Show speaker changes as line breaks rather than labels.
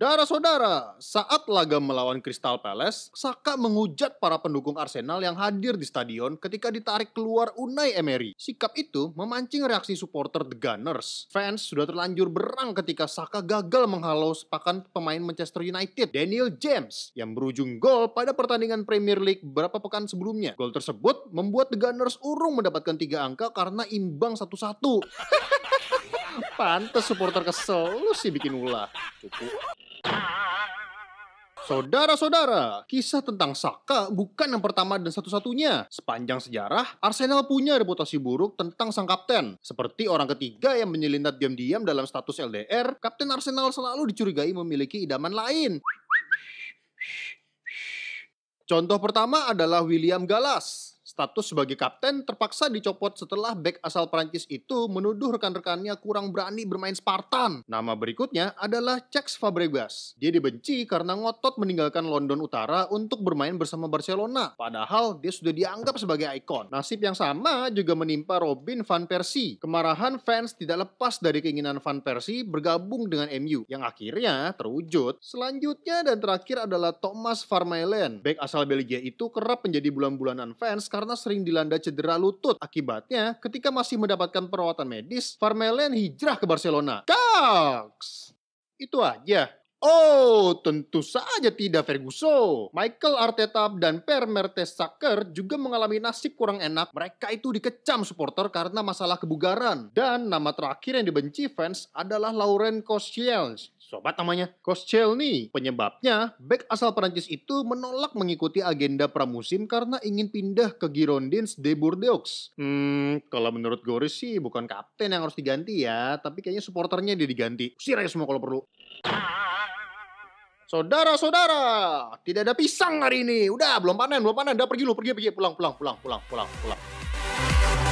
Saudara-saudara, saat laga melawan Crystal Palace, Saka menghujat para pendukung Arsenal yang hadir di stadion ketika ditarik keluar Unai Emery. Sikap itu memancing reaksi supporter The Gunners. Fans sudah terlanjur berang ketika Saka gagal menghalau sepakan pemain Manchester United, Daniel James, yang berujung gol pada pertandingan Premier League beberapa pekan sebelumnya. Gol tersebut membuat The Gunners urung mendapatkan tiga angka karena imbang satu-satu. Pantes supporter kesel, lu sih bikin ulah. Cukup. Saudara-saudara, kisah tentang Saka bukan yang pertama dan satu-satunya. Sepanjang sejarah, Arsenal punya reputasi buruk tentang sang kapten. Seperti orang ketiga yang menyelinap diam-diam dalam status LDR, kapten Arsenal selalu dicurigai memiliki idaman lain. Contoh pertama adalah William Galas. Status sebagai kapten terpaksa dicopot setelah bek asal Prancis itu menuduh rekan-rekannya kurang berani bermain Spartan. Nama berikutnya adalah Cesc Fabregas. Dia dibenci karena ngotot meninggalkan London Utara untuk bermain bersama Barcelona. Padahal dia sudah dianggap sebagai ikon. Nasib yang sama juga menimpa Robin van Persie. Kemarahan fans tidak lepas dari keinginan van Persie bergabung dengan MU yang akhirnya terwujud. Selanjutnya dan terakhir adalah Thomas Vermaelen. Bek asal Belgia itu kerap menjadi bulan-bulanan fans karena karena sering dilanda cedera lutut. Akibatnya, ketika masih mendapatkan perawatan medis, Vermeulen hijrah ke Barcelona. Kaks! Itu aja. Oh, tentu saja tidak Ferguson. Michael Arteta dan Per Mertesacker juga mengalami nasib kurang enak. Mereka itu dikecam supporter karena masalah kebugaran. Dan nama terakhir yang dibenci fans adalah Lauren Koscielny. Sobat namanya, Koscielny. Penyebabnya, back asal Perancis itu menolak mengikuti agenda pramusim karena ingin pindah ke Girondins de Bordeaux. Hmm, kalau menurut Goris sih bukan kapten yang harus diganti ya, tapi kayaknya supporternya dia diganti. Usir aja semua kalau perlu. Ah. Saudara-saudara, tidak ada pisang hari ini. Udah, belum panen, belum panen. Udah pergi lu, pergi, pergi. Pulang, pulang, pulang, pulang, pulang, pulang.